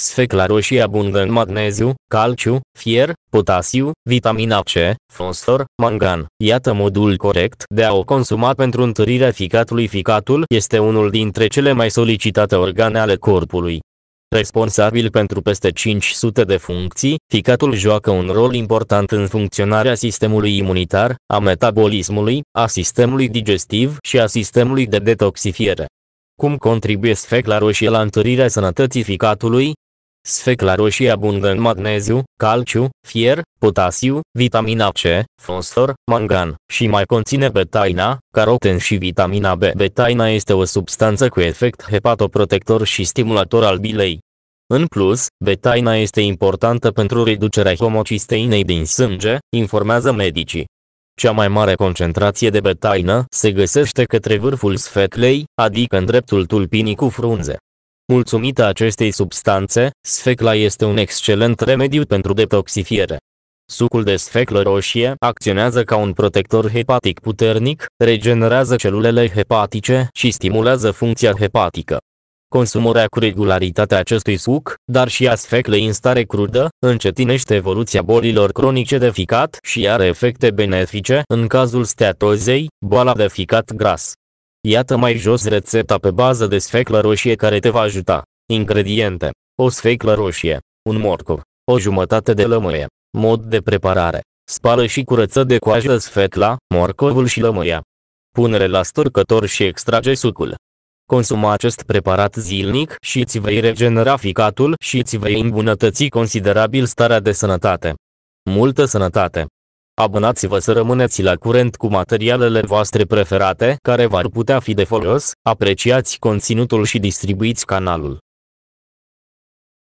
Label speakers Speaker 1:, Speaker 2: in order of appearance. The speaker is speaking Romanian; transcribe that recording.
Speaker 1: Sfecla roșie abundă în magneziu, calciu, fier, potasiu, vitamina C, fosfor, mangan. Iată modul corect de a o consuma pentru întărirea ficatului. Ficatul este unul dintre cele mai solicitate organe ale corpului. Responsabil pentru peste 500 de funcții, ficatul joacă un rol important în funcționarea sistemului imunitar, a metabolismului, a sistemului digestiv și a sistemului de detoxifiere. Cum contribuie sfecla roșie la întărirea sănătății ficatului? Sfecla roșie abundă în magneziu, calciu, fier, potasiu, vitamina C, fosfor, mangan și mai conține betaina, caroten și vitamina B. Betaina este o substanță cu efect hepatoprotector și stimulator al bilei. În plus, betaina este importantă pentru reducerea homocisteinei din sânge, informează medicii. Cea mai mare concentrație de betaină se găsește către vârful sfeclei, adică în dreptul tulpinii cu frunze. Mulțumită acestei substanțe, sfecla este un excelent remediu pentru detoxifiere. Sucul de sfeclă roșie acționează ca un protector hepatic puternic, regenerează celulele hepatice și stimulează funcția hepatică. Consumarea cu regularitate acestui suc, dar și a sfeclei în stare crudă, încetinește evoluția bolilor cronice de ficat și are efecte benefice în cazul steatozei, boala de ficat gras. Iată mai jos rețeta pe bază de sfeclă roșie care te va ajuta. Ingrediente. O sfeclă roșie, un morcov, o jumătate de lămâie. Mod de preparare. Spală și curăță de coajă sfecla, morcovul și lămâia. Pune le la stârcător și extrage sucul. Consuma acest preparat zilnic și îți vei regenera ficatul și îți vei îmbunătăți considerabil starea de sănătate. Multă sănătate! Abonați-vă să rămâneți la curent cu materialele voastre preferate care v-ar putea fi de folos, apreciați conținutul și distribuiți canalul.